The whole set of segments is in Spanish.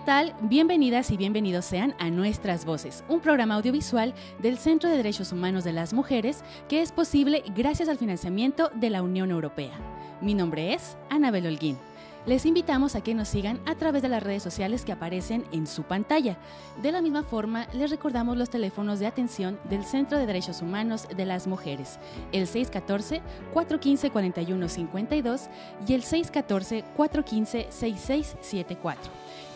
tal? Bienvenidas y bienvenidos sean a Nuestras Voces, un programa audiovisual del Centro de Derechos Humanos de las Mujeres que es posible gracias al financiamiento de la Unión Europea. Mi nombre es Anabel Holguín. Les invitamos a que nos sigan a través de las redes sociales que aparecen en su pantalla. De la misma forma, les recordamos los teléfonos de atención del Centro de Derechos Humanos de las Mujeres, el 614-415-4152 y el 614-415-6674.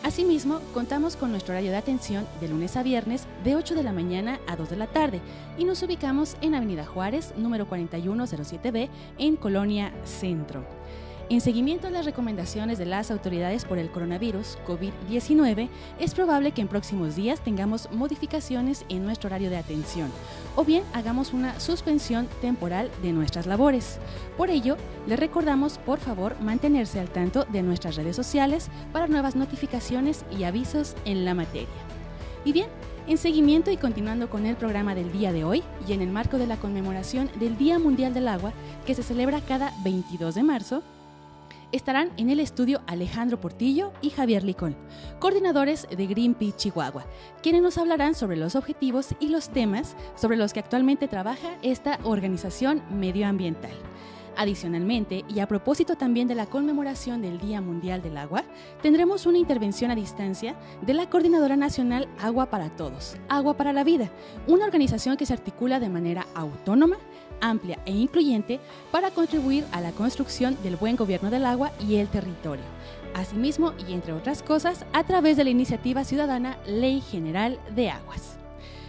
Asimismo, contamos con nuestro horario de atención de lunes a viernes de 8 de la mañana a 2 de la tarde y nos ubicamos en Avenida Juárez, número 4107B, en Colonia Centro. En seguimiento a las recomendaciones de las autoridades por el coronavirus COVID-19, es probable que en próximos días tengamos modificaciones en nuestro horario de atención o bien hagamos una suspensión temporal de nuestras labores. Por ello, les recordamos por favor mantenerse al tanto de nuestras redes sociales para nuevas notificaciones y avisos en la materia. Y bien, en seguimiento y continuando con el programa del día de hoy y en el marco de la conmemoración del Día Mundial del Agua que se celebra cada 22 de marzo, estarán en el estudio Alejandro Portillo y Javier Licón, coordinadores de Greenpeace Chihuahua, quienes nos hablarán sobre los objetivos y los temas sobre los que actualmente trabaja esta organización medioambiental. Adicionalmente, y a propósito también de la conmemoración del Día Mundial del Agua, tendremos una intervención a distancia de la Coordinadora Nacional Agua para Todos, Agua para la Vida, una organización que se articula de manera autónoma amplia e incluyente para contribuir a la construcción del buen gobierno del agua y el territorio. Asimismo, y entre otras cosas, a través de la iniciativa ciudadana Ley General de Aguas.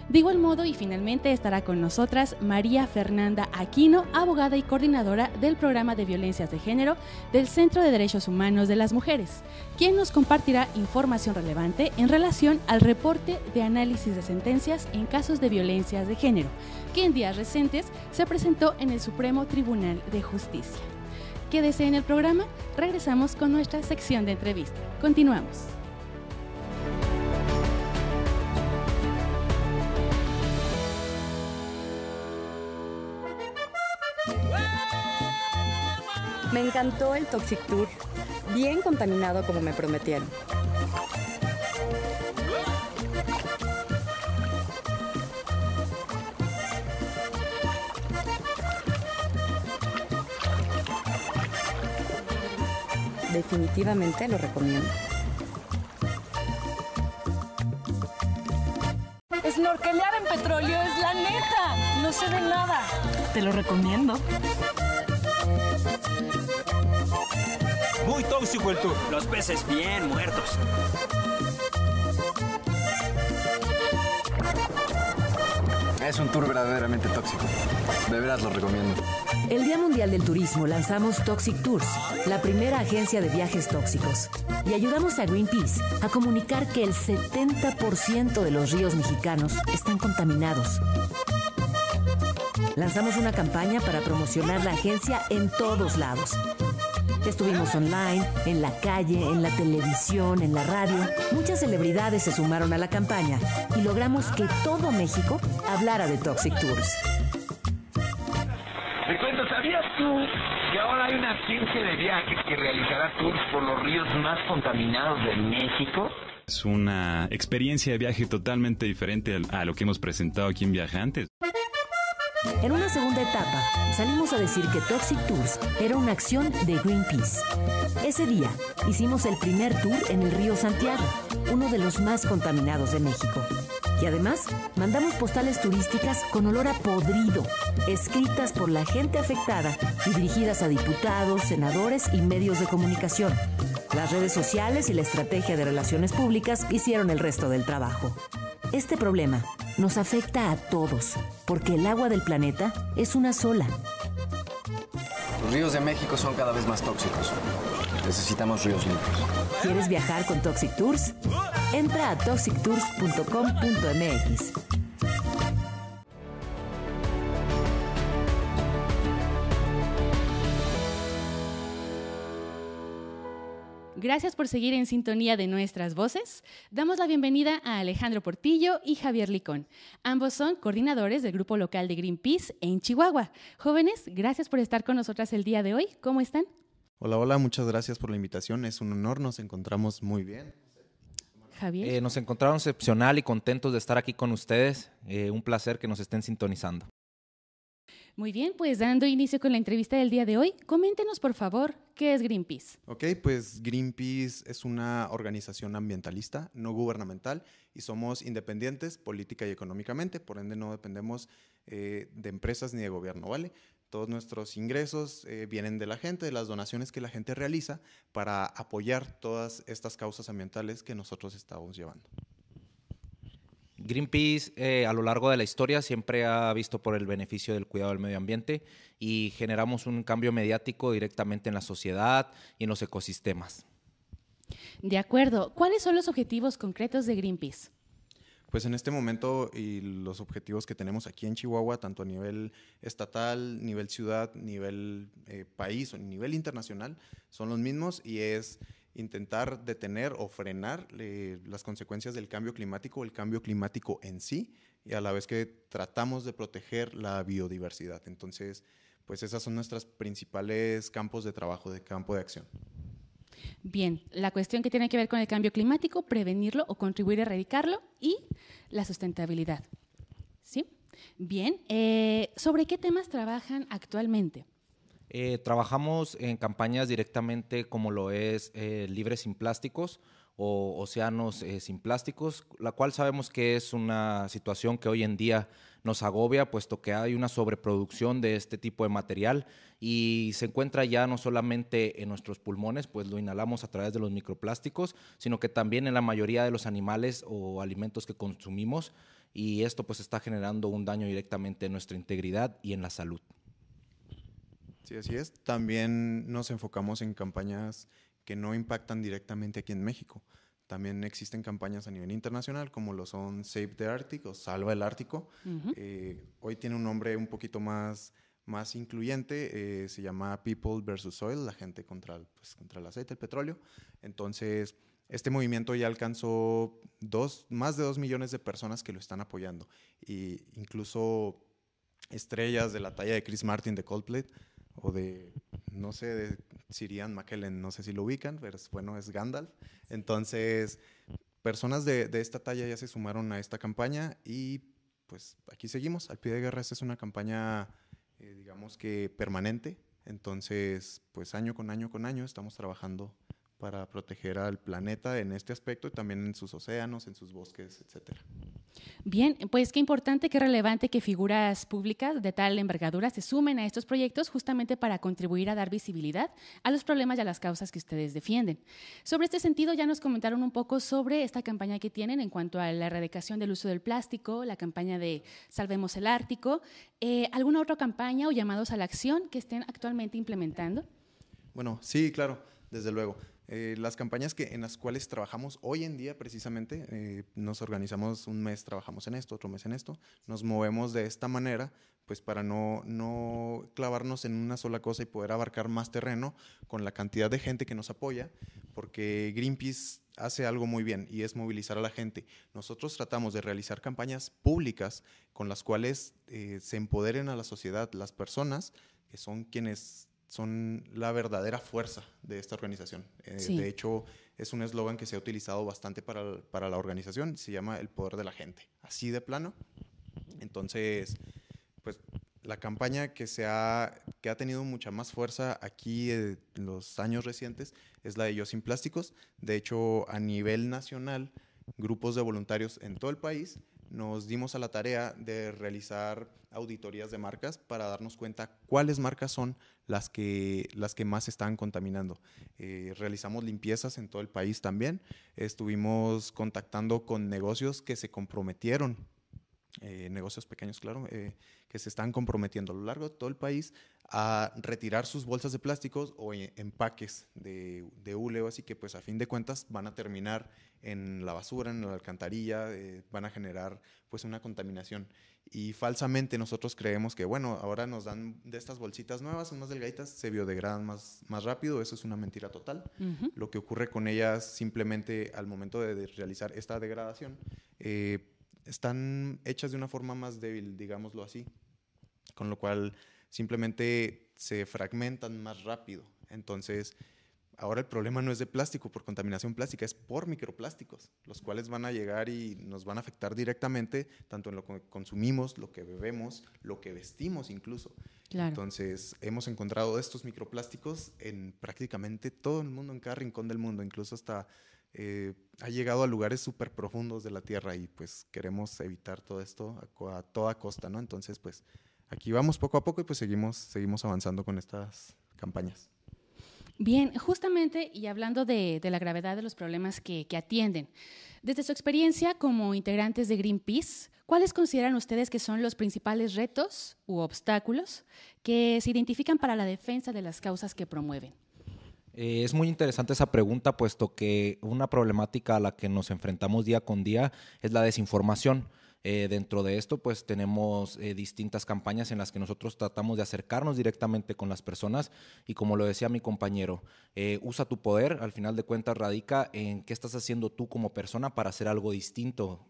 De igual modo y finalmente estará con nosotras María Fernanda Aquino, abogada y coordinadora del programa de violencias de género del Centro de Derechos Humanos de las Mujeres, quien nos compartirá información relevante en relación al reporte de análisis de sentencias en casos de violencias de género, que en días recientes se presentó en el Supremo Tribunal de Justicia. Quédese en el programa, regresamos con nuestra sección de entrevista. Continuamos. Me encantó el Toxic Tour, bien contaminado como me prometieron. Definitivamente lo recomiendo. Snorkelear en petróleo es la neta, no se ve nada. Te lo recomiendo. Muy tóxico el tour. Los peces bien muertos. Es un tour verdaderamente tóxico. De veras lo recomiendo. El Día Mundial del Turismo lanzamos Toxic Tours, la primera agencia de viajes tóxicos. Y ayudamos a Greenpeace a comunicar que el 70% de los ríos mexicanos están contaminados. Lanzamos una campaña para promocionar la agencia en todos lados Estuvimos online, en la calle, en la televisión, en la radio. Muchas celebridades se sumaron a la campaña y logramos que todo México hablara de Toxic Tours. Te ¿sabías tú que ahora hay una ciencia de viajes que realizará tours por los ríos más contaminados de México? Es una experiencia de viaje totalmente diferente a lo que hemos presentado aquí en Viajantes. En una segunda etapa, salimos a decir que Toxic Tours era una acción de Greenpeace. Ese día, hicimos el primer tour en el río Santiago, uno de los más contaminados de México. Y además, mandamos postales turísticas con olor a podrido, escritas por la gente afectada y dirigidas a diputados, senadores y medios de comunicación. Las redes sociales y la estrategia de relaciones públicas hicieron el resto del trabajo. Este problema nos afecta a todos, porque el agua del planeta es una sola. Los ríos de México son cada vez más tóxicos. Necesitamos ríos limpios. ¿Quieres viajar con Toxic Tours? Entra a toxictours.com.mx Gracias por seguir en sintonía de nuestras voces. Damos la bienvenida a Alejandro Portillo y Javier Licón. Ambos son coordinadores del grupo local de Greenpeace en Chihuahua. Jóvenes, gracias por estar con nosotras el día de hoy. ¿Cómo están? Hola, hola, muchas gracias por la invitación. Es un honor, nos encontramos muy bien. Javier. Eh, nos encontramos excepcional y contentos de estar aquí con ustedes. Eh, un placer que nos estén sintonizando. Muy bien, pues dando inicio con la entrevista del día de hoy, coméntenos por favor qué es Greenpeace. Ok, pues Greenpeace es una organización ambientalista, no gubernamental, y somos independientes política y económicamente, por ende no dependemos eh, de empresas ni de gobierno, ¿vale? Todos nuestros ingresos eh, vienen de la gente, de las donaciones que la gente realiza para apoyar todas estas causas ambientales que nosotros estamos llevando. Greenpeace eh, a lo largo de la historia siempre ha visto por el beneficio del cuidado del medio ambiente y generamos un cambio mediático directamente en la sociedad y en los ecosistemas. De acuerdo, ¿cuáles son los objetivos concretos de Greenpeace? Pues en este momento y los objetivos que tenemos aquí en Chihuahua, tanto a nivel estatal, nivel ciudad, nivel eh, país o nivel internacional, son los mismos y es intentar detener o frenar eh, las consecuencias del cambio climático, el cambio climático en sí, y a la vez que tratamos de proteger la biodiversidad. Entonces, pues esas son nuestras principales campos de trabajo, de campo de acción. Bien, la cuestión que tiene que ver con el cambio climático, prevenirlo o contribuir a erradicarlo y la sustentabilidad. ¿Sí? Bien, eh, ¿sobre qué temas trabajan actualmente? Eh, trabajamos en campañas directamente como lo es eh, Libre sin Plásticos o Océanos eh, sin Plásticos, la cual sabemos que es una situación que hoy en día nos agobia, puesto que hay una sobreproducción de este tipo de material y se encuentra ya no solamente en nuestros pulmones, pues lo inhalamos a través de los microplásticos, sino que también en la mayoría de los animales o alimentos que consumimos y esto pues está generando un daño directamente en nuestra integridad y en la salud. Sí, así es. También nos enfocamos en campañas que no impactan directamente aquí en México. También existen campañas a nivel internacional, como lo son Save the Arctic o Salva el Ártico. Eh, hoy tiene un nombre un poquito más, más incluyente, eh, se llama People versus Oil, la gente contra el, pues, contra el aceite, el petróleo. Entonces, este movimiento ya alcanzó dos, más de dos millones de personas que lo están apoyando. Y incluso estrellas de la talla de Chris Martin de Coldplay o de, no sé, de Sirian McKellen, no sé si lo ubican, pero bueno, es Gandalf. Entonces, personas de, esta talla ya se sumaron a esta campaña y pues aquí seguimos. Al pie de guerra, es una campaña, eh, digamos que permanente. Entonces, pues año con año con año estamos trabajando para proteger al planeta en este aspecto y también en sus océanos, en sus bosques, etcétera. Bien, pues qué importante, qué relevante que figuras públicas de tal envergadura se sumen a estos proyectos justamente para contribuir a dar visibilidad a los problemas y a las causas que ustedes defienden. Sobre este sentido, ya nos comentaron un poco sobre esta campaña que tienen en cuanto a la erradicación del uso del plástico, la campaña de Salvemos el Ártico. Eh, ¿Alguna otra campaña o llamados a la acción que estén actualmente implementando? Bueno, sí, claro, desde luego. Eh, las campañas que, en las cuales trabajamos hoy en día precisamente, eh, nos organizamos un mes, trabajamos en esto, otro mes en esto, nos movemos de esta manera, pues para no, no clavarnos en una sola cosa y poder abarcar más terreno con la cantidad de gente que nos apoya, porque Greenpeace hace algo muy bien y es movilizar a la gente. Nosotros tratamos de realizar campañas públicas con las cuales eh, se empoderen a la sociedad, las personas que son quienes son la verdadera fuerza de esta organización. Eh, de hecho, es un eslogan que se ha utilizado bastante para, la organización, se llama el poder de la gente, así de plano. Entonces, pues la campaña que, se ha, que ha tenido mucha más fuerza aquí eh, en los años recientes es la de Yo sin plásticos. De hecho, a nivel nacional, grupos de voluntarios en todo el país nos dimos a la tarea de realizar auditorías de marcas para darnos cuenta cuáles marcas son las que, las que más están contaminando. Eh, realizamos limpiezas en todo el país también. Estuvimos contactando con negocios que se comprometieron eh, negocios pequeños, claro, eh, que se están comprometiendo a lo largo de todo el país a retirar sus bolsas de plásticos o e, empaques de, de así que pues a fin de cuentas van a terminar en la basura, en la alcantarilla, eh, van a generar pues una contaminación. Y falsamente nosotros creemos que bueno, ahora nos dan de estas bolsitas nuevas, son más delgaditas, se biodegradan más, más rápido, eso es una mentira total. Lo que ocurre con ellas simplemente al momento de realizar esta degradación, eh, están hechas de una forma más débil, digámoslo así, con lo cual simplemente se fragmentan más rápido. Entonces, ahora el problema no es de plástico por contaminación plástica, es por microplásticos, los cuales van a llegar y nos van a afectar directamente, tanto en lo que consumimos, lo que bebemos, lo que vestimos incluso. Entonces, hemos encontrado estos microplásticos en prácticamente todo el mundo, en cada rincón del mundo, incluso hasta eh, ha llegado a lugares súper profundos de la Tierra y pues queremos evitar todo esto a, toda costa, ¿no? Entonces, pues aquí vamos poco a poco y pues seguimos, seguimos avanzando con estas campañas. Bien, justamente y hablando de, la gravedad de los problemas que atienden, desde su experiencia como integrantes de Greenpeace, ¿cuáles consideran ustedes que son los principales retos u obstáculos que se identifican para la defensa de las causas que promueven? Eh, es muy interesante esa pregunta, puesto que una problemática a la que nos enfrentamos día con día es la desinformación. Eh, dentro de esto, pues tenemos eh, distintas campañas en las que nosotros tratamos de acercarnos directamente con las personas y como lo decía mi compañero, usa tu poder, al final de cuentas radica en qué estás haciendo tú como persona para hacer algo distinto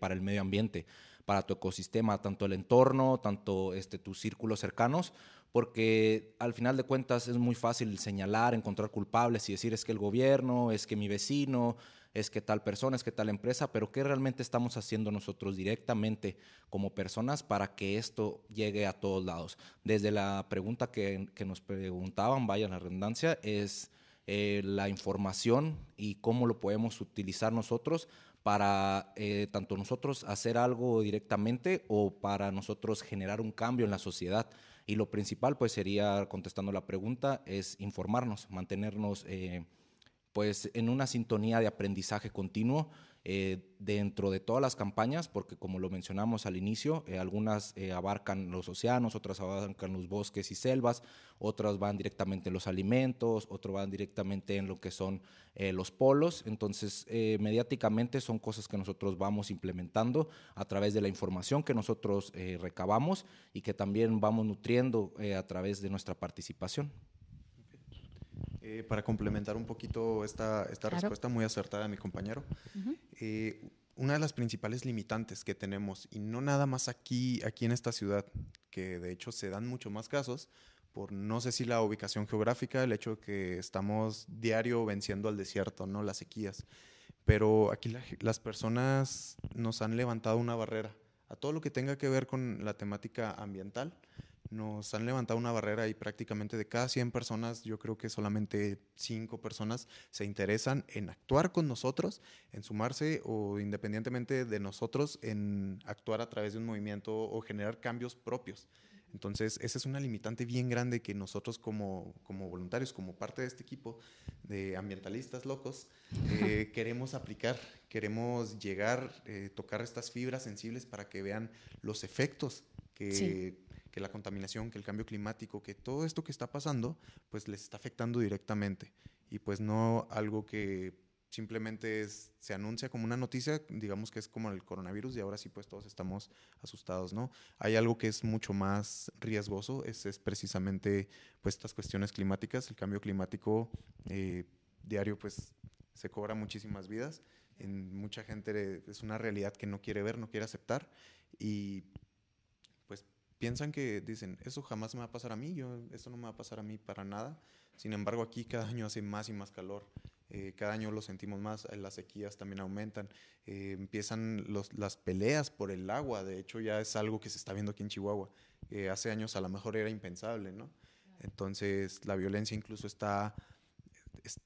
para el medio ambiente, para tu ecosistema, tanto el entorno, tanto este, tus círculos cercanos porque al final de cuentas es muy fácil señalar, encontrar culpables y decir es que el gobierno, es que mi vecino, es que tal persona, es que tal empresa, pero ¿qué realmente estamos haciendo nosotros directamente como personas para que esto llegue a todos lados? Desde la pregunta que, nos preguntaban, vaya la redundancia, es eh, la información y cómo lo podemos utilizar nosotros para eh, tanto nosotros hacer algo directamente o para nosotros generar un cambio en la sociedad. Y lo principal, pues sería, contestando la pregunta, es informarnos, mantenernos, eh, pues, en una sintonía de aprendizaje continuo eh, dentro de todas las campañas, porque como lo mencionamos al inicio, eh, algunas eh, abarcan los océanos, otras abarcan los bosques y selvas, otras van directamente en los alimentos, otras van directamente en lo que son los polos. Entonces, mediáticamente son cosas que nosotros vamos implementando a través de la información que nosotros recabamos y que también vamos nutriendo a través de nuestra participación. Eh, para complementar un poquito esta, respuesta muy acertada de mi compañero, eh, una de las principales limitantes que tenemos, y no nada más aquí, aquí en esta ciudad, que de hecho se dan mucho más casos, por no sé si la ubicación geográfica, el hecho de que estamos diario venciendo al desierto, ¿no? las sequías, pero aquí las personas nos han levantado una barrera a todo lo que tenga que ver con la temática ambiental nos han levantado una barrera y prácticamente de cada 100 personas, yo creo que solamente 5 personas se interesan en actuar con nosotros, en sumarse o independientemente de nosotros, en actuar a través de un movimiento o generar cambios propios. Entonces, esa es una limitante bien grande que nosotros como, como voluntarios, como parte de este equipo de ambientalistas locos, eh, queremos aplicar, queremos llegar, eh, tocar estas fibras sensibles para que vean los efectos que que la contaminación, que el cambio climático, que todo esto que está pasando, pues les está afectando directamente. Y pues no algo que simplemente se anuncia como una noticia, digamos que es como el coronavirus y ahora sí pues todos estamos asustados, ¿no? Hay algo que es mucho más riesgoso, es, precisamente pues estas cuestiones climáticas, el cambio climático eh, diario pues se cobra muchísimas vidas, en mucha gente es una realidad que no quiere ver, no quiere aceptar y piensan que dicen, eso jamás me va a pasar a mí, yo, eso no me va a pasar a mí para nada. Sin embargo, aquí cada año hace más y más calor, eh, cada año lo sentimos más, las sequías también aumentan, eh, empiezan las peleas por el agua, de hecho ya es algo que se está viendo aquí en Chihuahua, eh, hace años a lo mejor era impensable, ¿no? Entonces la violencia incluso está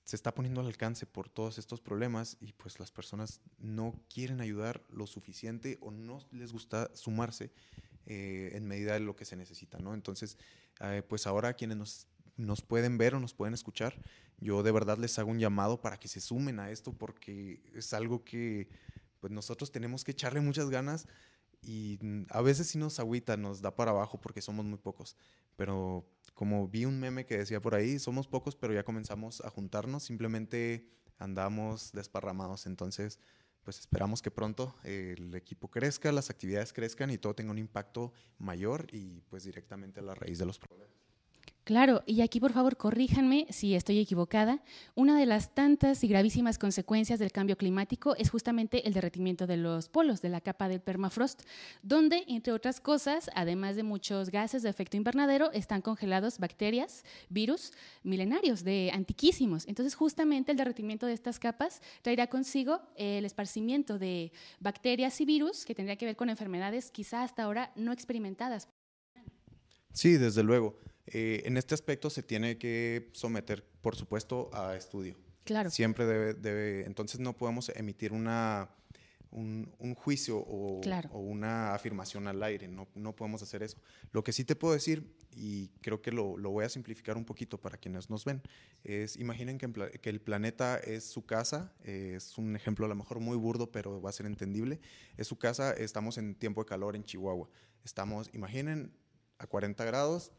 se está poniendo al alcance por todos estos problemas y pues las personas no quieren ayudar lo suficiente o no les gusta sumarse eh, en medida de lo que se necesita, ¿no? Entonces, eh, pues ahora quienes nos, pueden ver o nos pueden escuchar, yo de verdad les hago un llamado para que se sumen a esto porque es algo que pues, nosotros tenemos que echarle muchas ganas y mm, a veces si nos agüita, nos da para abajo porque somos muy pocos, pero como vi un meme que decía por ahí, somos pocos pero ya comenzamos a juntarnos, simplemente andamos desparramados, entonces pues esperamos que pronto eh, el equipo crezca, las actividades crezcan y todo tenga un impacto mayor y pues directamente a la raíz de los problemas. Claro, y aquí por favor corríjanme si estoy equivocada. Una de las tantas y gravísimas consecuencias del cambio climático es justamente el derretimiento de los polos, de la capa del permafrost, donde, entre otras cosas, además de muchos gases de efecto invernadero, están congelados bacterias, virus milenarios, de antiquísimos. Entonces, justamente el derretimiento de estas capas traerá consigo el esparcimiento de bacterias y virus que tendría que ver con enfermedades quizá hasta ahora no experimentadas. Sí, desde luego. Eh, en este aspecto se tiene que someter, por supuesto, a estudio. Claro. Siempre debe, entonces no podemos emitir una, un, juicio o, o, una afirmación al aire, no, no, podemos hacer eso. Lo que sí te puedo decir, y creo que lo, lo voy a simplificar un poquito para quienes nos ven, es imaginen que, el planeta es su casa, es un ejemplo a lo mejor muy burdo, pero va a ser entendible, es su casa, estamos en tiempo de calor en Chihuahua, estamos, imaginen a 40 grados,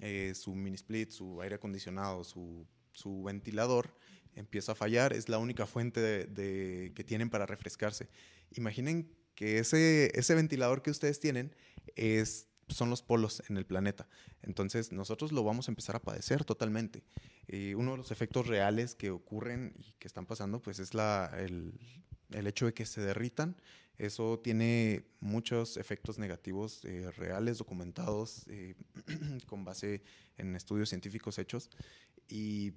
eh, su mini split, su aire acondicionado, su, su, ventilador empieza a fallar, es la única fuente de, que tienen para refrescarse. Imaginen que ese, ese ventilador que ustedes tienen es son los polos en el planeta. Entonces nosotros lo vamos a empezar a padecer totalmente. uno de los efectos reales que ocurren y que están pasando, pues es la, el, el, hecho de que se derritan eso tiene muchos efectos negativos eh, reales, documentados, eh, con base en estudios científicos hechos. Y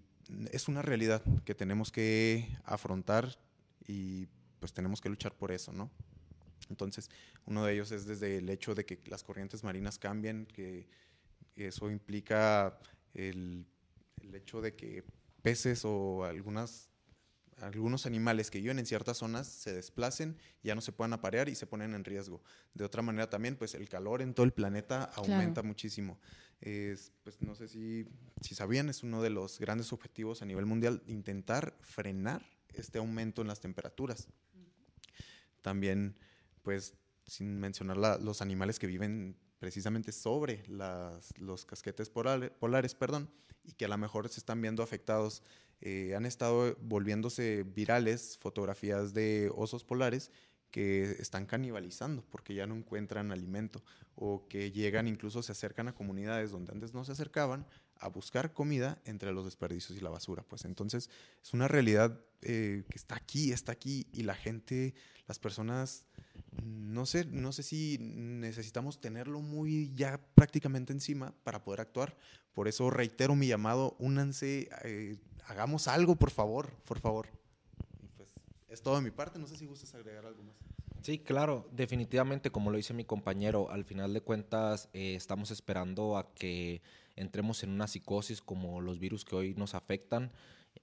es una realidad que tenemos que afrontar y pues tenemos que luchar por eso, ¿no? Entonces, uno de ellos es desde el hecho de que las corrientes marinas cambien, que eso implica el, el hecho de que peces o algunas algunos animales que viven en ciertas zonas se desplacen, ya no se puedan aparear y se ponen en riesgo. De otra manera también, pues el calor en todo el planeta aumenta muchísimo. pues no sé si, si sabían, es uno de los grandes objetivos a nivel mundial intentar frenar este aumento en las temperaturas. También, pues sin mencionar los animales que viven precisamente sobre los casquetes polares, perdón, y que a lo mejor se están viendo afectados eh, han estado volviéndose virales fotografías de osos polares que están canibalizando porque ya no encuentran alimento o que llegan incluso se acercan a comunidades donde antes no se acercaban a buscar comida entre los desperdicios y la basura. Pues entonces es una realidad eh, que está aquí, está aquí y la gente, las personas, no sé, no sé si necesitamos tenerlo muy ya prácticamente encima para poder actuar. Por eso reitero mi llamado, únanse, eh, hagamos algo, por favor, por favor. Pues, es todo de mi parte, no sé si gustas agregar algo más. Sí, claro, definitivamente, como lo dice mi compañero, al final de cuentas eh, estamos esperando a que entremos en una psicosis como los virus que hoy nos afectan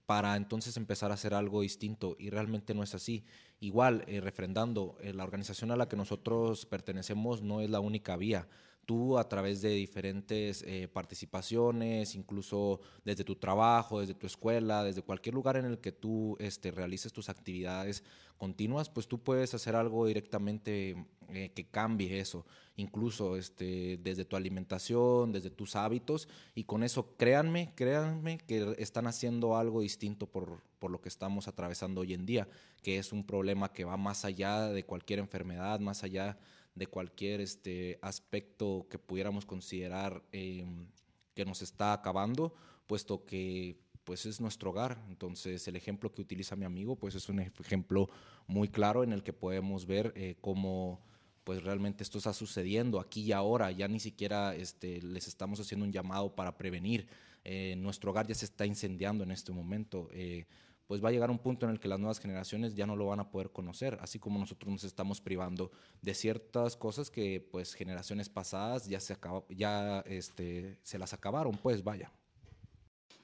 para entonces empezar a hacer algo distinto y realmente no es así. Igual, eh, refrendando, eh, la organización a la que nosotros pertenecemos no es la única vía tú a través de diferentes eh, participaciones, incluso desde tu trabajo, desde tu escuela, desde cualquier lugar en el que tú este, realices tus actividades continuas, pues tú puedes hacer algo directamente eh, que cambie eso, incluso este, desde tu alimentación, desde tus hábitos, y con eso créanme, créanme que están haciendo algo distinto por, por lo que estamos atravesando hoy en día, que es un problema que va más allá de cualquier enfermedad, más allá de de cualquier este, aspecto que pudiéramos considerar em, que nos está acabando, puesto que pues es nuestro hogar. Entonces el ejemplo que utiliza mi amigo pues es un ejemplo muy claro en el que podemos ver eh, cómo pues realmente esto está sucediendo aquí y ahora, ya ni siquiera este, les estamos haciendo un llamado para prevenir. Eh, nuestro hogar ya se está incendiando en este momento. Eh, pues va a llegar un punto en el que las nuevas generaciones ya no lo van a poder conocer, así como nosotros nos estamos privando de ciertas cosas que pues generaciones pasadas ya se ya este, se las acabaron, pues vaya.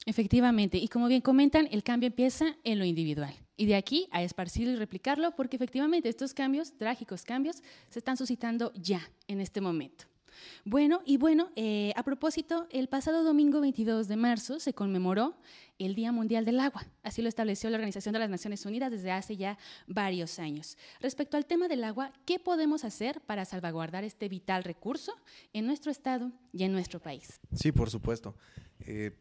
Efectivamente, y como bien comentan, el cambio empieza en lo individual y de aquí a esparcirlo y replicarlo porque efectivamente estos cambios, trágicos cambios, se están suscitando ya en este momento. Bueno, y bueno, eh, a propósito, el pasado domingo 22 de marzo se conmemoró el Día Mundial del Agua. Así lo estableció la Organización de las Naciones Unidas desde hace ya varios años. Respecto al tema del agua, ¿qué podemos hacer para salvaguardar este vital recurso en nuestro estado y en nuestro país? Sí, por supuesto. Eh,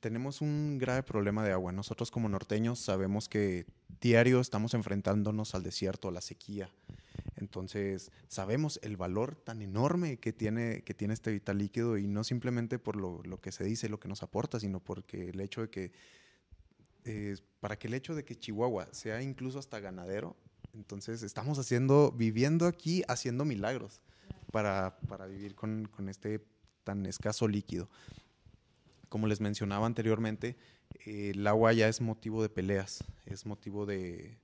tenemos un grave problema de agua. Nosotros como norteños sabemos que diario estamos enfrentándonos al desierto, a la sequía. Entonces, sabemos el valor tan enorme que tiene, que tiene este vital líquido y no simplemente por lo, lo que se dice, lo que nos aporta, sino porque el hecho de que, eh, para que el hecho de que Chihuahua sea incluso hasta ganadero, entonces estamos haciendo, viviendo aquí, haciendo milagros para, para vivir con, con este tan escaso líquido. Como les mencionaba anteriormente, eh, el agua ya es motivo de peleas, es motivo de,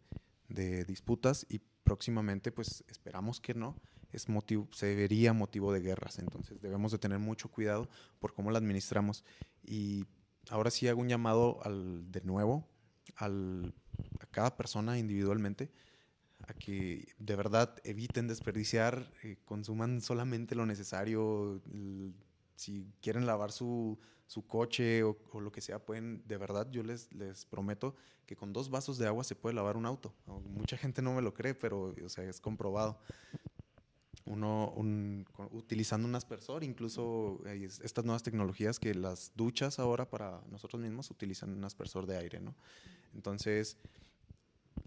de disputas y próximamente, pues esperamos que no, es motivo, se vería motivo de guerras. Entonces debemos de tener mucho cuidado por cómo la administramos. Y ahora sí hago un llamado al, de nuevo a cada persona individualmente a que de verdad eviten desperdiciar, eh, consuman solamente lo necesario, si quieren lavar su, coche o, lo que sea, pueden, de verdad, yo les, prometo que con dos vasos de agua se puede lavar un auto. Mucha gente no me lo cree, pero o sea, es comprobado. Uno, utilizando un aspersor, incluso eh, estas nuevas tecnologías que las duchas ahora para nosotros mismos utilizan un aspersor de aire, Entonces,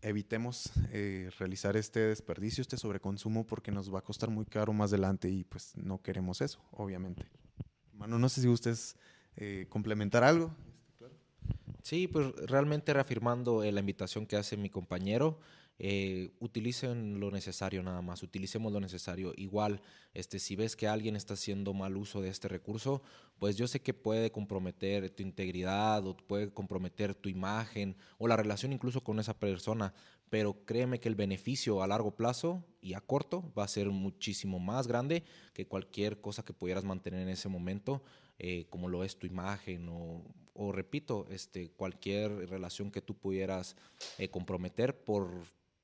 evitemos eh, realizar este desperdicio, este sobreconsumo, porque nos va a costar muy caro más adelante y pues no queremos eso, obviamente. No sé si ustedes eh, complementar algo. Sí, pues realmente reafirmando eh, la invitación que hace mi compañero. Eh, utilicen lo necesario nada más, utilicemos lo necesario. Igual, este, si ves que alguien está haciendo mal uso de este recurso, pues yo sé que puede comprometer tu integridad o puede comprometer tu imagen o la relación incluso con esa persona, pero créeme que el beneficio a largo plazo y a corto va a ser muchísimo más grande que cualquier cosa que pudieras mantener en ese momento, eh, como lo es tu imagen o repito, este, cualquier relación que tú pudieras eh, comprometer por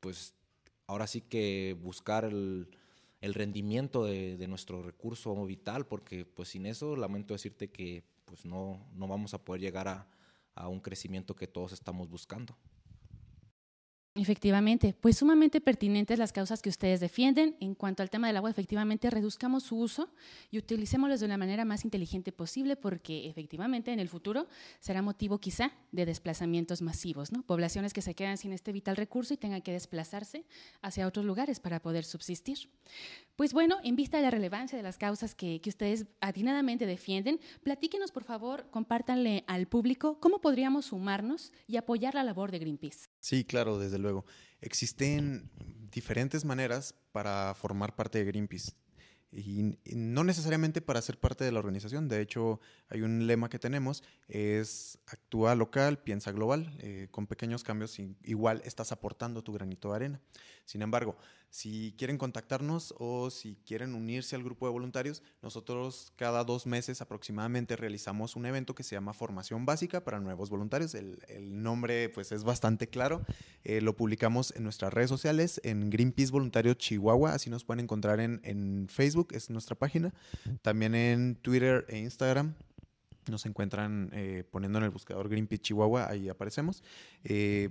pues ahora sí que buscar el, rendimiento de, nuestro recurso vital, porque pues sin eso lamento decirte que pues no, no vamos a poder llegar a un crecimiento que todos estamos buscando. Efectivamente, pues sumamente pertinentes las causas que ustedes defienden. En cuanto al tema del agua, efectivamente reduzcamos su uso y utilicémoslos de la manera más inteligente posible porque efectivamente en el futuro será motivo quizá de desplazamientos masivos, ¿no? poblaciones que se quedan sin este vital recurso y tengan que desplazarse hacia otros lugares para poder subsistir. Pues bueno, en vista de la relevancia de las causas que, ustedes atinadamente defienden, platíquenos por favor, compártanle al público cómo podríamos sumarnos y apoyar la labor de Greenpeace. Sí, claro, desde luego. Existen diferentes maneras para formar parte de Greenpeace. Y no necesariamente para ser parte de la organización. De hecho, hay un lema que tenemos, es actúa local, piensa global. Eh, con pequeños cambios igual estás aportando tu granito de arena. Sin embargo, si quieren contactarnos o si quieren unirse al grupo de voluntarios, nosotros cada dos meses aproximadamente realizamos un evento que se llama Formación Básica para Nuevos Voluntarios. El, nombre pues es bastante claro. Eh, lo publicamos en nuestras redes sociales, en Greenpeace Voluntario Chihuahua, así nos pueden encontrar en, Facebook, es nuestra página, también en Twitter e Instagram nos encuentran eh, poniendo en el buscador Greenpeace Chihuahua, ahí aparecemos. Eh,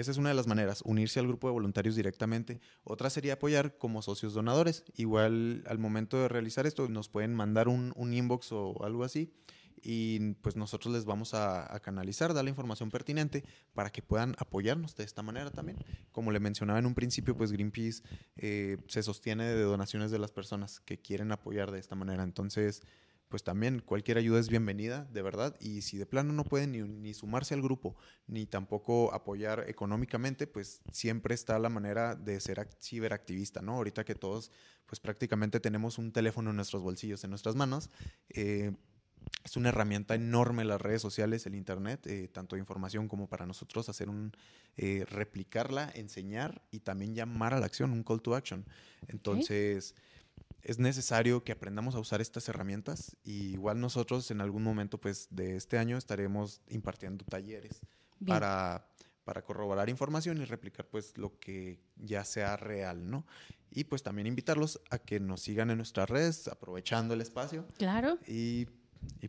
esa es una de las maneras, unirse al grupo de voluntarios directamente. Otra sería apoyar como socios donadores. Igual al momento de realizar esto nos pueden mandar un, inbox o algo así y pues nosotros les vamos a, canalizar, dar la información pertinente para que puedan apoyarnos de esta manera también. Como le mencionaba en un principio, pues Greenpeace eh, se sostiene de donaciones de las personas que quieren apoyar de esta manera. Entonces, pues también cualquier ayuda es bienvenida, de verdad. Y si de plano no pueden ni, sumarse al grupo, ni tampoco apoyar económicamente, pues siempre está la manera de ser ciberactivista, ¿no? Ahorita que todos, pues prácticamente tenemos un teléfono en nuestros bolsillos, en nuestras manos. Eh, es una herramienta enorme las redes sociales, el Internet, eh, tanto de información como para nosotros hacer un, eh, replicarla, enseñar y también llamar a la acción, un call to action. Entonces es necesario que aprendamos a usar estas herramientas y igual nosotros en algún momento pues de este año estaremos impartiendo talleres para para corroborar información y replicar pues lo que ya sea real, ¿no? Y pues también invitarlos a que nos sigan en nuestras redes, aprovechando el espacio. Claro. Y,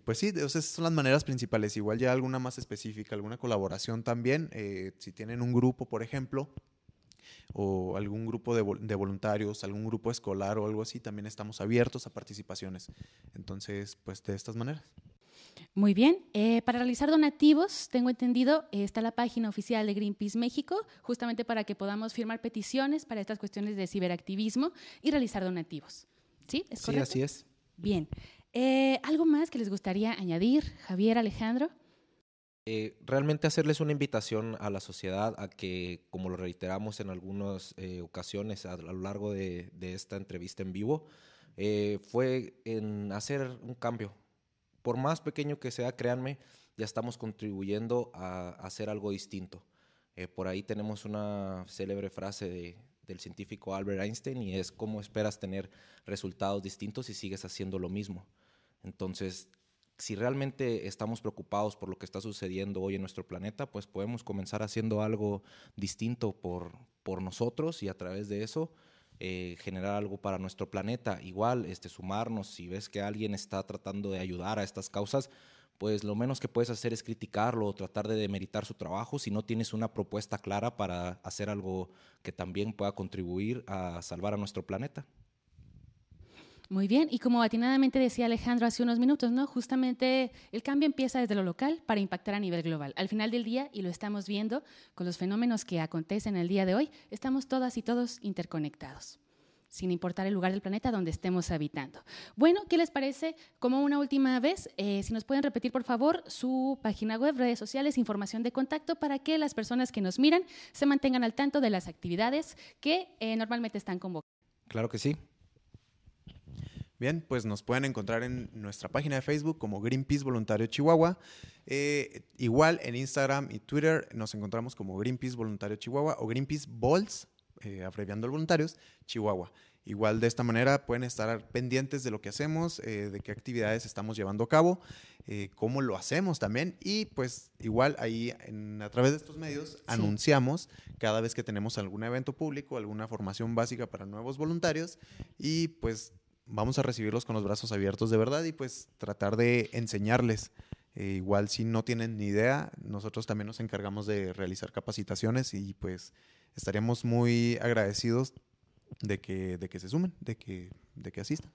pues sí, esas son las maneras principales. Igual ya alguna más específica, alguna colaboración también. Eh, si tienen un grupo, por ejemplo, o algún grupo de, voluntarios, algún grupo escolar o algo así, también estamos abiertos a participaciones. Entonces, pues de estas maneras. Muy bien, eh, para realizar donativos, tengo entendido, eh, está la página oficial de Greenpeace México, justamente para que podamos firmar peticiones para estas cuestiones de ciberactivismo y realizar donativos. ¿Sí? ¿Es sí, así es. Bien. Eh, ¿Algo más que les gustaría añadir, Javier, Alejandro? Eh, realmente hacerles una invitación a la sociedad a que, como lo reiteramos en algunas eh, ocasiones a, lo largo de, esta entrevista en vivo, eh, fue en hacer un cambio. Por más pequeño que sea, créanme, ya estamos contribuyendo a, hacer algo distinto. por ahí tenemos una célebre frase del científico Albert Einstein y es cómo esperas tener resultados distintos si sigues haciendo lo mismo. Entonces, si realmente estamos preocupados por lo que está sucediendo hoy en nuestro planeta, pues podemos comenzar haciendo algo distinto por, nosotros y a través de eso eh, generar algo para nuestro planeta. Igual, este, sumarnos, si ves que alguien está tratando de ayudar a estas causas, pues lo menos que puedes hacer es criticarlo o tratar de demeritar su trabajo si no tienes una propuesta clara para hacer algo que también pueda contribuir a salvar a nuestro planeta. Muy bien, y como atinadamente decía Alejandro hace unos minutos, ¿no? Justamente el cambio empieza desde lo local para impactar a nivel global. Al final del día, y lo estamos viendo con los fenómenos que acontecen el día de hoy, estamos todas y todos interconectados sin importar el lugar del planeta donde estemos habitando. Bueno, ¿qué les parece? Como una última vez, eh, si nos pueden repetir por favor su página web, redes sociales, información de contacto para que las personas que nos miran se mantengan al tanto de las actividades que eh, normalmente están convocadas. Claro que sí. Bien, pues nos pueden encontrar en nuestra página de Facebook como Greenpeace Voluntario Chihuahua. Eh, igual en Instagram y Twitter nos encontramos como Greenpeace Voluntario Chihuahua o Greenpeace Bols, eh, abreviando el voluntarios, Chihuahua. Igual de esta manera pueden estar pendientes de lo que hacemos, eh, de qué actividades estamos llevando a cabo, cómo lo hacemos también. Y pues igual ahí a través de estos medios anunciamos cada vez que tenemos algún evento público, alguna formación básica para nuevos voluntarios y pues vamos a recibirlos con los brazos abiertos de verdad y pues tratar de enseñarles. Eh, igual si no tienen ni idea, nosotros también nos encargamos de realizar capacitaciones y pues estaríamos muy agradecidos de que, de que se sumen, de que, de que asistan.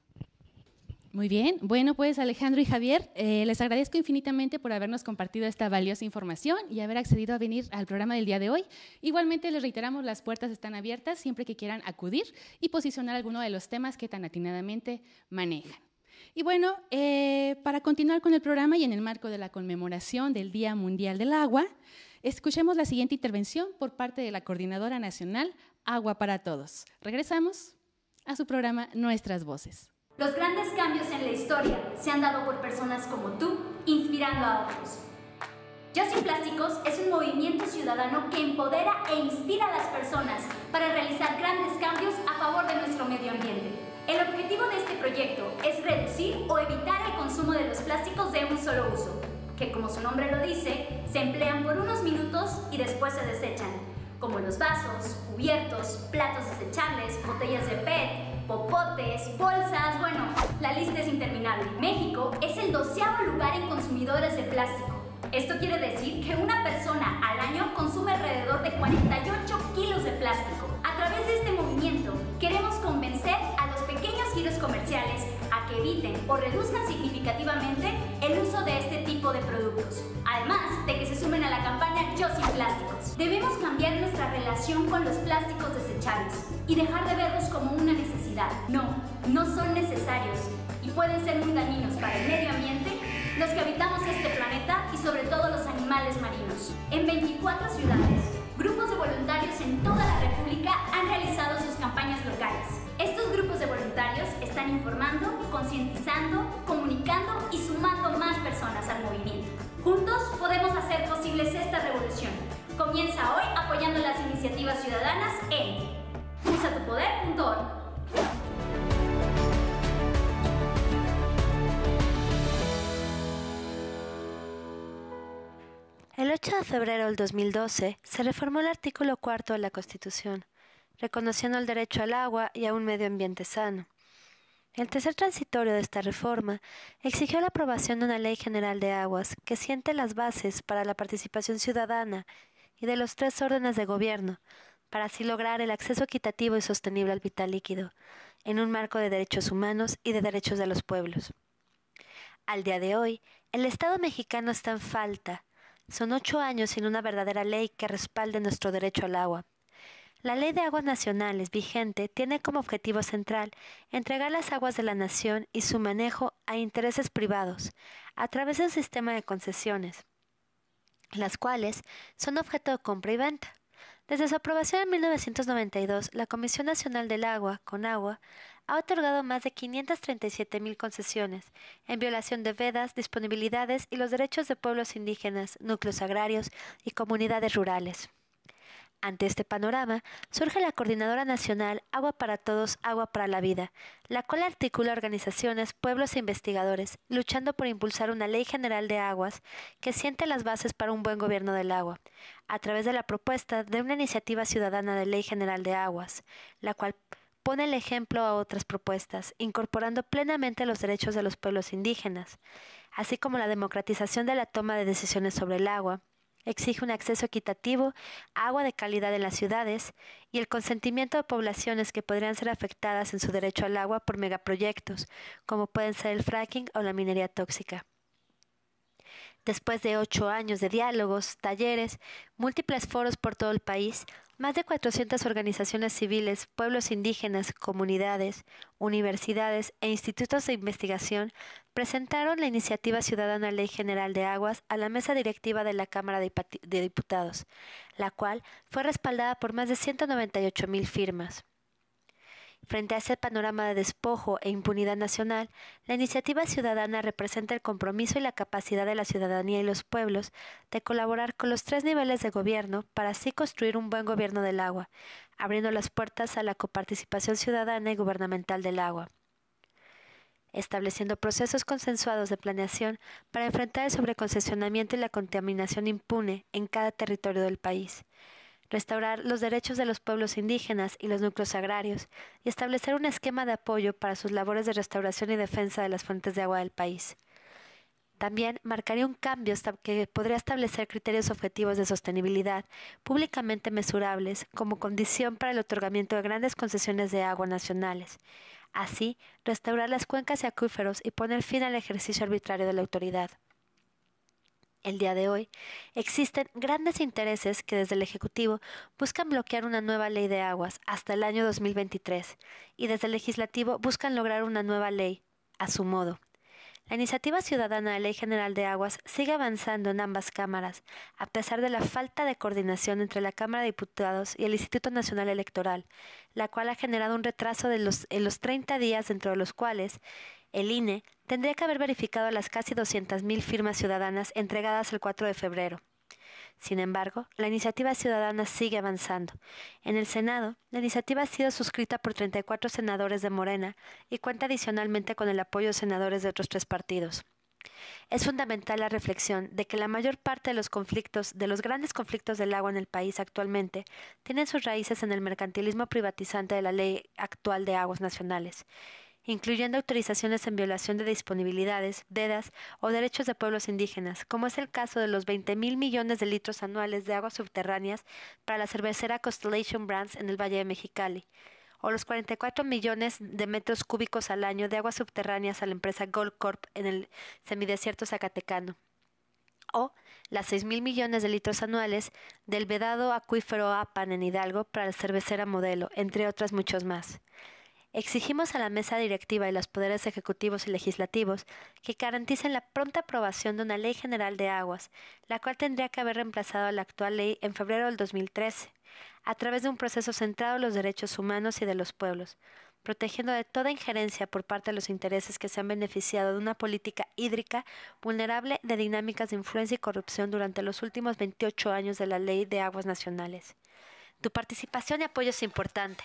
Muy bien, bueno pues Alejandro y Javier, eh, les agradezco infinitamente por habernos compartido esta valiosa información y haber accedido a venir al programa del día de hoy. Igualmente les reiteramos, las puertas están abiertas siempre que quieran acudir y posicionar alguno de los temas que tan atinadamente manejan. Y bueno, eh, para continuar con el programa y en el marco de la conmemoración del Día Mundial del Agua, escuchemos la siguiente intervención por parte de la Coordinadora Nacional Agua para Todos. Regresamos a su programa Nuestras Voces. Los grandes cambios en la historia se han dado por personas como tú, inspirando a otros. Yo Sin Plásticos es un movimiento ciudadano que empodera e inspira a las personas para realizar grandes cambios a favor de nuestro medio ambiente. El objetivo de este proyecto es reducir o evitar el consumo de los plásticos de un solo uso, que como su nombre lo dice, se emplean por unos minutos y después se desechan, como los vasos, cubiertos, platos desechables, botellas de PET, popotes, bolsas, bueno, la lista es interminable. México es el doceavo lugar en consumidores de plástico. Esto quiere decir que una persona al año consume alrededor de 48 kilos de plástico. A través de este movimiento queremos convencer a los pequeños giros comerciales eviten o reduzcan significativamente el uso de este tipo de productos. Además de que se sumen a la campaña Yo sin plásticos. Debemos cambiar nuestra relación con los plásticos desechados y dejar de verlos como una necesidad. No, no son necesarios y pueden ser muy dañinos para el medio ambiente, los que habitamos este planeta y sobre todo los animales marinos. En 24 ciudades grupos de voluntarios en toda la República han realizado sus campañas locales. Estos grupos de voluntarios están informando, concientizando, comunicando y sumando más personas al movimiento. Juntos podemos hacer posibles esta revolución. Comienza hoy apoyando las iniciativas ciudadanas en usatupoder.org. 8 de febrero del 2012 se reformó el artículo 4 de la Constitución, reconociendo el derecho al agua y a un medio ambiente sano. El tercer transitorio de esta reforma exigió la aprobación de una ley general de aguas que siente las bases para la participación ciudadana y de los tres órdenes de gobierno, para así lograr el acceso equitativo y sostenible al vital líquido, en un marco de derechos humanos y de derechos de los pueblos. Al día de hoy, el Estado mexicano está en falta son ocho años sin una verdadera ley que respalde nuestro derecho al agua. La Ley de Aguas Nacionales vigente tiene como objetivo central entregar las aguas de la nación y su manejo a intereses privados, a través del sistema de concesiones, las cuales son objeto de compra y venta. Desde su aprobación en 1992, la Comisión Nacional del Agua, CONAGUA, ha otorgado más de mil concesiones, en violación de vedas, disponibilidades y los derechos de pueblos indígenas, núcleos agrarios y comunidades rurales. Ante este panorama, surge la Coordinadora Nacional Agua para Todos, Agua para la Vida, la cual articula organizaciones, pueblos e investigadores, luchando por impulsar una ley general de aguas que siente las bases para un buen gobierno del agua, a través de la propuesta de una iniciativa ciudadana de ley general de aguas, la cual pone el ejemplo a otras propuestas, incorporando plenamente los derechos de los pueblos indígenas, así como la democratización de la toma de decisiones sobre el agua, exige un acceso equitativo agua de calidad en las ciudades y el consentimiento de poblaciones que podrían ser afectadas en su derecho al agua por megaproyectos, como pueden ser el fracking o la minería tóxica. Después de ocho años de diálogos, talleres, múltiples foros por todo el país, más de 400 organizaciones civiles, pueblos indígenas, comunidades, universidades e institutos de investigación presentaron la iniciativa ciudadana Ley General de Aguas a la mesa directiva de la Cámara de Diputados, la cual fue respaldada por más de 198 mil firmas. Frente a ese panorama de despojo e impunidad nacional, la iniciativa ciudadana representa el compromiso y la capacidad de la ciudadanía y los pueblos de colaborar con los tres niveles de gobierno para así construir un buen gobierno del agua, abriendo las puertas a la coparticipación ciudadana y gubernamental del agua estableciendo procesos consensuados de planeación para enfrentar el sobreconcesionamiento y la contaminación impune en cada territorio del país restaurar los derechos de los pueblos indígenas y los núcleos agrarios, y establecer un esquema de apoyo para sus labores de restauración y defensa de las fuentes de agua del país. También marcaría un cambio que podría establecer criterios objetivos de sostenibilidad públicamente mesurables como condición para el otorgamiento de grandes concesiones de agua nacionales. Así, restaurar las cuencas y acuíferos y poner fin al ejercicio arbitrario de la autoridad. El día de hoy existen grandes intereses que desde el Ejecutivo buscan bloquear una nueva ley de aguas hasta el año 2023 y desde el Legislativo buscan lograr una nueva ley, a su modo, la iniciativa ciudadana de Ley General de Aguas sigue avanzando en ambas cámaras, a pesar de la falta de coordinación entre la Cámara de Diputados y el Instituto Nacional Electoral, la cual ha generado un retraso de los, en los 30 días dentro de los cuales el INE tendría que haber verificado las casi 200.000 firmas ciudadanas entregadas el 4 de febrero. Sin embargo, la iniciativa ciudadana sigue avanzando. En el Senado, la iniciativa ha sido suscrita por 34 senadores de Morena y cuenta adicionalmente con el apoyo de senadores de otros tres partidos. Es fundamental la reflexión de que la mayor parte de los conflictos, de los grandes conflictos del agua en el país actualmente, tienen sus raíces en el mercantilismo privatizante de la ley actual de aguas nacionales incluyendo autorizaciones en violación de disponibilidades, vedas o derechos de pueblos indígenas, como es el caso de los 20 mil millones de litros anuales de aguas subterráneas para la cervecera Constellation Brands en el Valle de Mexicali, o los 44 millones de metros cúbicos al año de aguas subterráneas a la empresa Goldcorp en el semidesierto Zacatecano o las 6 mil millones de litros anuales del vedado acuífero APAN en Hidalgo para la cervecera modelo, entre otras muchos más. Exigimos a la mesa directiva y los poderes ejecutivos y legislativos que garanticen la pronta aprobación de una ley general de aguas, la cual tendría que haber reemplazado a la actual ley en febrero del 2013, a través de un proceso centrado en los derechos humanos y de los pueblos, protegiendo de toda injerencia por parte de los intereses que se han beneficiado de una política hídrica vulnerable de dinámicas de influencia y corrupción durante los últimos 28 años de la Ley de Aguas Nacionales. Tu participación y apoyo es importante.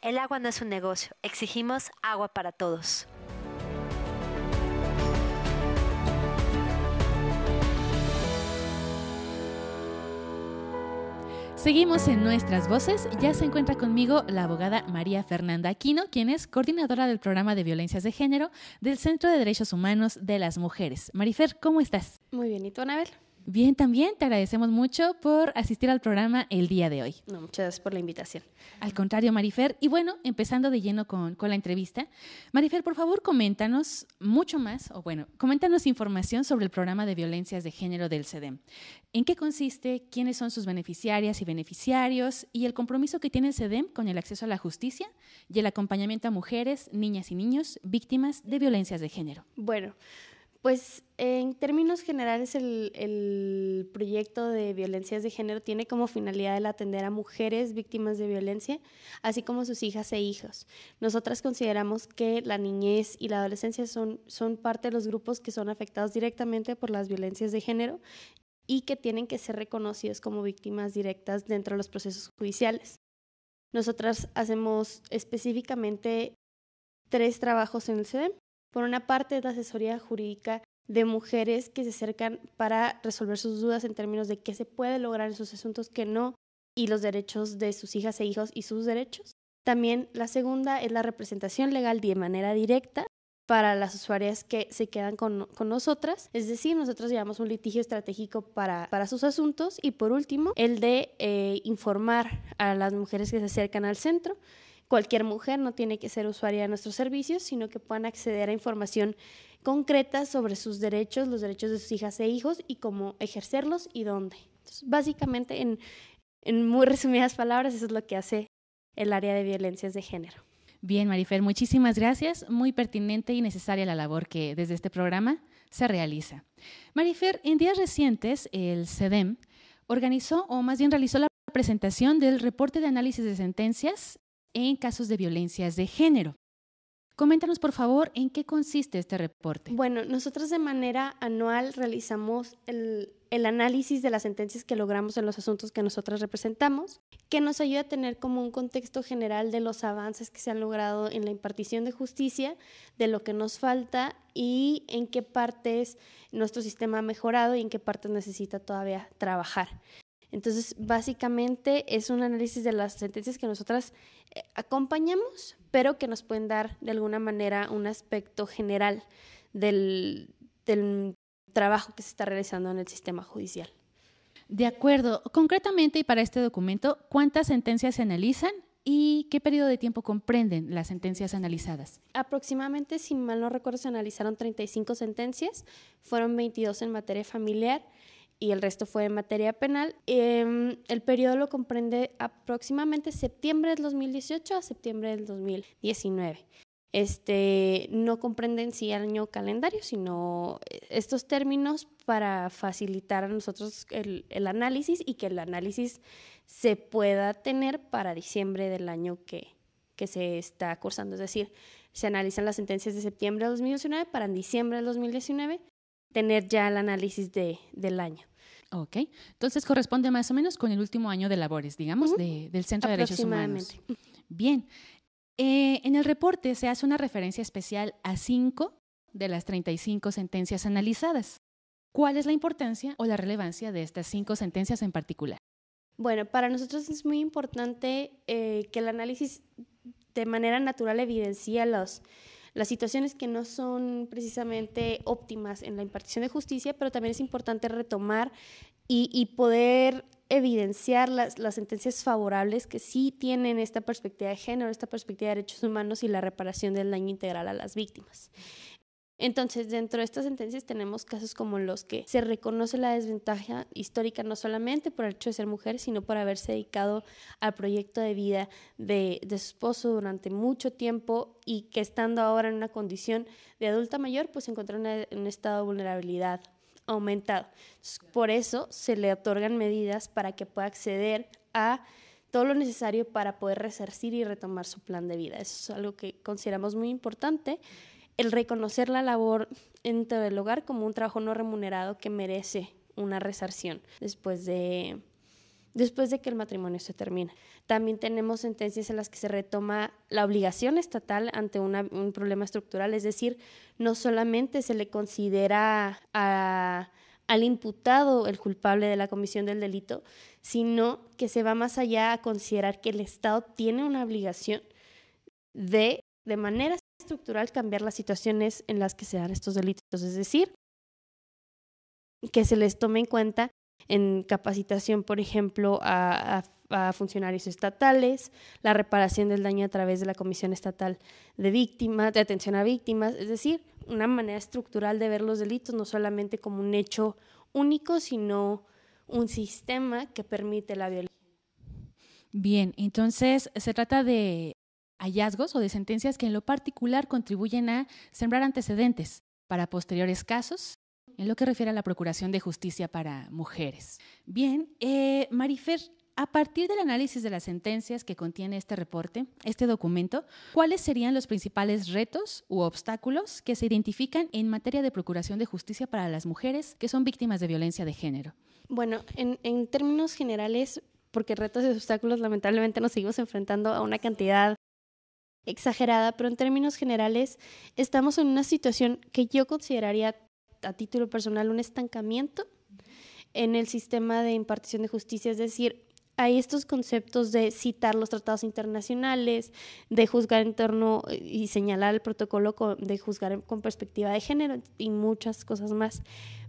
El agua no es un negocio, exigimos agua para todos. Seguimos en nuestras voces. Ya se encuentra conmigo la abogada María Fernanda Aquino, quien es coordinadora del programa de violencias de género del Centro de Derechos Humanos de las Mujeres. Marifer, ¿cómo estás? Muy bien, ¿y tú, Anabel? Bien, también te agradecemos mucho por asistir al programa el día de hoy. No, muchas gracias por la invitación. Al contrario, Marifer. Y bueno, empezando de lleno con, la entrevista, Marifer, por favor, coméntanos mucho más, o bueno, coméntanos información sobre el programa de violencias de género del cedem ¿En qué consiste? ¿Quiénes son sus beneficiarias y beneficiarios? Y el compromiso que tiene el CEDEM con el acceso a la justicia y el acompañamiento a mujeres, niñas y niños víctimas de violencias de género. Bueno, pues en términos generales el, proyecto de violencias de género tiene como finalidad el atender a mujeres víctimas de violencia, así como sus hijas e hijos. Nosotras consideramos que la niñez y la adolescencia son, parte de los grupos que son afectados directamente por las violencias de género y que tienen que ser reconocidos como víctimas directas dentro de los procesos judiciales. Nosotras hacemos específicamente tres trabajos en el CEDEM. Por una parte es la asesoría jurídica de mujeres que se acercan para resolver sus dudas en términos de qué se puede lograr en sus asuntos, que no, y los derechos de sus hijas e hijos y sus derechos. También la segunda es la representación legal de manera directa para las usuarias que se quedan con, nosotras, es decir, nosotros llevamos un litigio estratégico para, sus asuntos y por último, el de eh, informar a las mujeres que se acercan al centro cualquier mujer no tiene que ser usuaria de nuestros servicios, sino que puedan acceder a información concreta sobre sus derechos, los derechos de sus hijas e hijos y cómo ejercerlos y dónde. básicamente, en, muy resumidas palabras, eso es lo que hace el área de violencias de género. Bien, Marifer, muchísimas gracias. Muy pertinente y necesaria la labor que desde este programa se realiza. Marifer, en días recientes, el CEDEM organizó, o más bien realizó la presentación del reporte de análisis de sentencias en casos de violencias de género. Coméntanos, por favor, en qué consiste este reporte. Bueno, nosotros de manera anual realizamos el, análisis de las sentencias que logramos en los asuntos que nosotras representamos, que nos ayuda a tener como un contexto general de los avances que se han logrado en la impartición de justicia, de lo que nos falta y en qué partes nuestro sistema ha mejorado y en qué partes necesita todavía trabajar. Entonces, básicamente es un análisis de las sentencias que nosotras eh, acompañamos, pero que nos pueden dar de alguna manera un aspecto general del, del trabajo que se está realizando en el sistema judicial. De acuerdo. Concretamente, y para este documento, ¿cuántas sentencias se analizan y qué periodo de tiempo comprenden las sentencias analizadas? Aproximadamente, si mal no recuerdo, se analizaron 35 sentencias, fueron 22 en materia familiar y el resto fue en materia penal. Em, el periodo lo comprende aproximadamente septiembre del 2018 a septiembre del 2019. Este, no comprende en sí año calendario, sino eh, estos términos para facilitar a nosotros el, análisis y que el análisis se pueda tener para diciembre del año que, se está cursando. Es decir, se analizan las sentencias de septiembre del 2019 para en diciembre del 2019 tener ya el análisis del año. Ok, entonces corresponde más o menos con el último año de labores, digamos, del Centro de Derechos Humanos. Bien, eh, en el reporte se hace una referencia especial a cinco de las 35 sentencias analizadas. ¿Cuál es la importancia o la relevancia de estas cinco sentencias en particular? Bueno, para nosotros es muy importante eh, que el análisis de manera natural evidencie los las situaciones que no son precisamente óptimas en la impartición de justicia, pero también es importante retomar y, poder evidenciar las, sentencias favorables que sí tienen esta perspectiva de género, esta perspectiva de derechos humanos y la reparación del daño integral a las víctimas. Entonces, dentro de estas sentencias tenemos casos como los que se reconoce la desventaja histórica no solamente por el hecho de ser mujer, sino por haberse dedicado al proyecto de vida de, su esposo durante mucho tiempo y que estando ahora en una condición de adulta mayor, pues se en un estado de vulnerabilidad aumentado. por eso se le otorgan medidas para que pueda acceder a todo lo necesario para poder resarcir y retomar su plan de vida. Eso es algo que consideramos muy importante el reconocer la labor dentro del hogar como un trabajo no remunerado que merece una resarción después de, después de que el matrimonio se termina. También tenemos sentencias en las que se retoma la obligación estatal ante un problema estructural, es decir, no solamente se le considera al imputado el culpable de la comisión del delito, sino que se va más allá a considerar que el Estado tiene una obligación de, de manera estructural cambiar las situaciones en las que se dan estos delitos, es decir, que se les tome en cuenta en capacitación, por ejemplo, a, funcionarios estatales, la reparación del daño a través de la Comisión Estatal de Víctimas, de Atención a Víctimas, es decir, una manera estructural de ver los delitos, no solamente como un hecho único, sino un sistema que permite la violencia. Bien, entonces se trata de hallazgos o de sentencias que en lo particular contribuyen a sembrar antecedentes para posteriores casos en lo que refiere a la Procuración de Justicia para Mujeres. Bien, eh, Marifer, a partir del análisis de las sentencias que contiene este reporte, este documento, ¿cuáles serían los principales retos u obstáculos que se identifican en materia de Procuración de Justicia para las mujeres que son víctimas de violencia de género? Bueno, en, en términos generales, porque retos y obstáculos lamentablemente nos seguimos enfrentando a una cantidad exagerada, pero en términos generales estamos en una situación que yo consideraría a título personal un estancamiento en el sistema de impartición de justicia, es decir, hay estos conceptos de citar los tratados internacionales, de juzgar en torno y señalar el protocolo de juzgar con perspectiva de género y muchas cosas más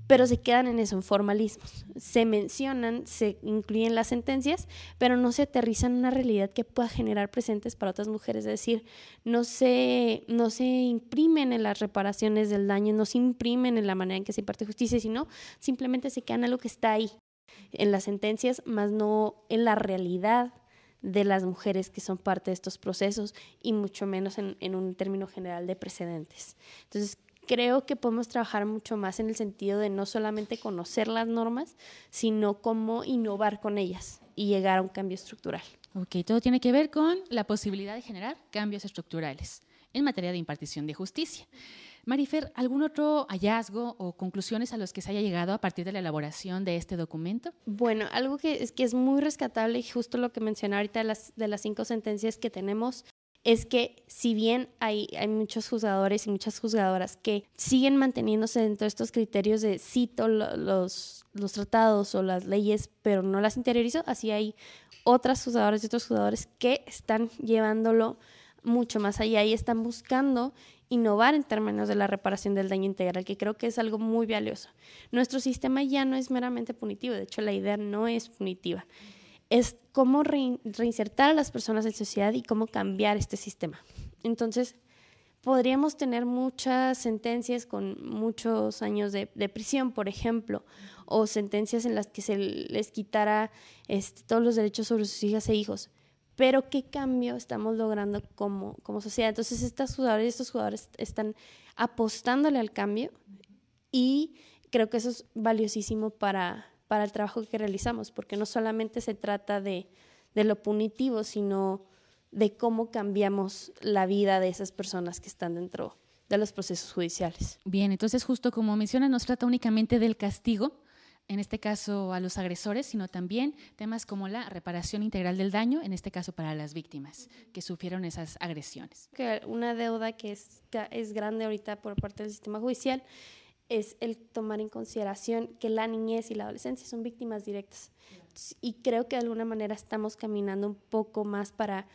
pero se quedan en eso, en formalismos. Se mencionan, se incluyen las sentencias, pero no se aterrizan en una realidad que pueda generar presentes para otras mujeres. Es decir, no se, no se imprimen en las reparaciones del daño, no se imprimen en la manera en que se imparte justicia, sino simplemente se quedan en lo que está ahí, en las sentencias, más no en la realidad de las mujeres que son parte de estos procesos y mucho menos en, en un término general de precedentes. Entonces, creo que podemos trabajar mucho más en el sentido de no solamente conocer las normas, sino cómo innovar con ellas y llegar a un cambio estructural. Ok, todo tiene que ver con la posibilidad de generar cambios estructurales en materia de impartición de justicia. Marifer, ¿algún otro hallazgo o conclusiones a los que se haya llegado a partir de la elaboración de este documento? Bueno, algo que es, que es muy rescatable y justo lo que mencioné ahorita las, de las cinco sentencias que tenemos es que si bien hay, muchos juzgadores y muchas juzgadoras que siguen manteniéndose dentro de estos criterios de cito los, los tratados o las leyes, pero no las interiorizo, así hay otras juzgadoras y otros jugadores que están llevándolo mucho más allá y están buscando innovar en términos de la reparación del daño integral, que creo que es algo muy valioso. Nuestro sistema ya no es meramente punitivo, de hecho la idea no es punitiva es cómo reinsertar a las personas en sociedad y cómo cambiar este sistema. Entonces, podríamos tener muchas sentencias con muchos años de, prisión, por ejemplo, o sentencias en las que se les quitara este, todos los derechos sobre sus hijas e hijos. Pero qué cambio estamos logrando como, como sociedad. Entonces, estas jugadoras y estos jugadores están apostándole al cambio y creo que eso es valiosísimo para, para el trabajo que realizamos, porque no solamente se trata de, de lo punitivo, sino de cómo cambiamos la vida de esas personas que están dentro de los procesos judiciales. Bien, entonces justo como menciona, no se trata únicamente del castigo, en este caso a los agresores, sino también temas como la reparación integral del daño, en este caso para las víctimas que sufrieron esas agresiones. Una deuda que es, que es grande ahorita por parte del sistema judicial es el tomar en consideración que la niñez y la adolescencia son víctimas directas. Y creo que de alguna manera estamos caminando un poco más para,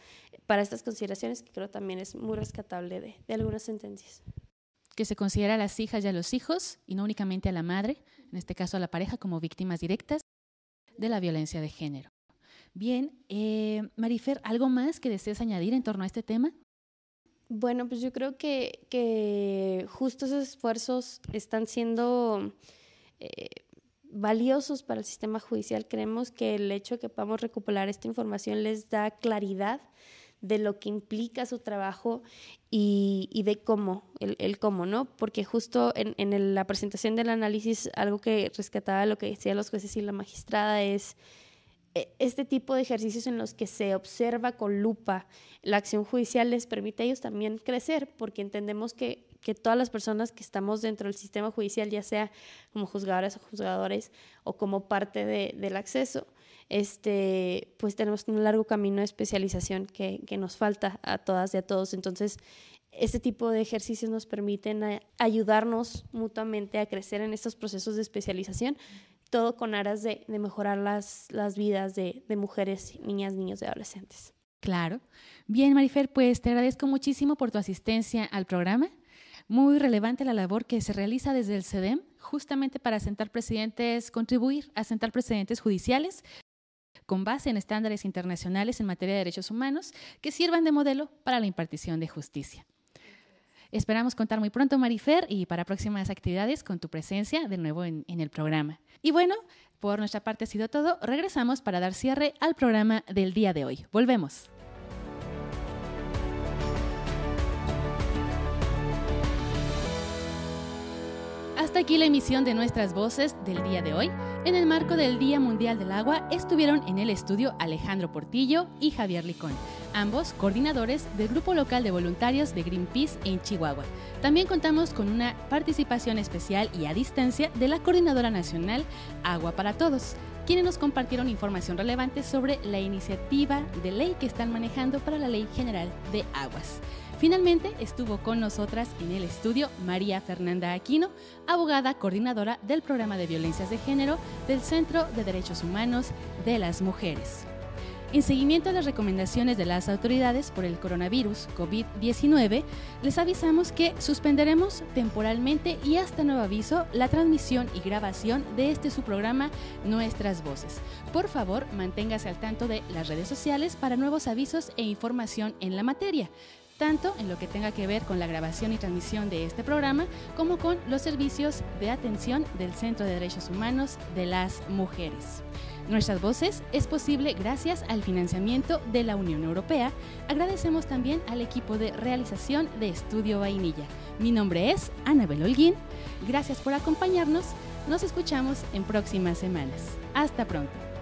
para estas consideraciones, que creo también es muy rescatable de, algunas sentencias. Que se considera a las hijas y a los hijos, y no únicamente a la madre, en este caso a la pareja, como víctimas directas de la violencia de género. Bien, eh, Marifer, ¿algo más que deseas añadir en torno a este tema? Bueno, pues yo creo que, que justo esos esfuerzos están siendo eh, valiosos para el sistema judicial. Creemos que el hecho de que podamos recopilar esta información les da claridad de lo que implica su trabajo y, de cómo, el, el, cómo, ¿no? Porque justo en, en la presentación del análisis, algo que rescataba lo que decían los jueces y la magistrada es e, este tipo de ejercicios en los que se observa con lupa la acción judicial les permite a ellos también crecer, porque entendemos que, todas las personas que estamos dentro del sistema judicial, ya sea como juzgadoras o juzgadores o como parte del acceso, este, pues tenemos un largo camino de especialización que, que nos falta a todas y a todos. Entonces, este tipo de ejercicios nos permiten ayudarnos mutuamente a crecer en estos procesos de especialización todo con aras de, mejorar las, vidas de, mujeres, niñas, niños y adolescentes. Claro. Bien, Marifer, pues te agradezco muchísimo por tu asistencia al programa. Muy relevante la labor que se realiza desde el CEDEM, justamente para sentar precedentes, contribuir a sentar precedentes judiciales con base en estándares internacionales en materia de derechos humanos que sirvan de modelo para la impartición de justicia. Esperamos contar muy pronto, Marifer, y para próximas actividades con tu presencia de nuevo en, el programa. Y bueno, por nuestra parte ha sido todo. Regresamos para dar cierre al programa del día de hoy. Volvemos. hasta aquí la emisión de nuestras voces del día de hoy. En el marco del Día Mundial del Agua estuvieron en el estudio Alejandro Portillo y Javier Licón, ambos coordinadores del Grupo Local de Voluntarios de Greenpeace en Chihuahua. También contamos con una participación especial y a distancia de la Coordinadora Nacional Agua para Todos, quienes nos compartieron información relevante sobre la iniciativa de ley que están manejando para la Ley General de Aguas. Finalmente estuvo con nosotras en el estudio María Fernanda Aquino, abogada coordinadora del programa de violencias de género del Centro de Derechos Humanos de las Mujeres. En seguimiento a las recomendaciones de las autoridades por el coronavirus COVID-19, les avisamos que suspenderemos temporalmente y hasta nuevo aviso la transmisión y grabación de este su programa Nuestras Voces. Por favor, manténgase al tanto de las redes sociales para nuevos avisos e información en la materia tanto en lo que tenga que ver con la grabación y transmisión de este programa, como con los servicios de atención del Centro de Derechos Humanos de las Mujeres. Nuestras voces es posible gracias al financiamiento de la Unión Europea. Agradecemos también al equipo de realización de Estudio Vainilla. Mi nombre es Anabel Holguín. Gracias por acompañarnos. Nos escuchamos en próximas semanas. Hasta pronto.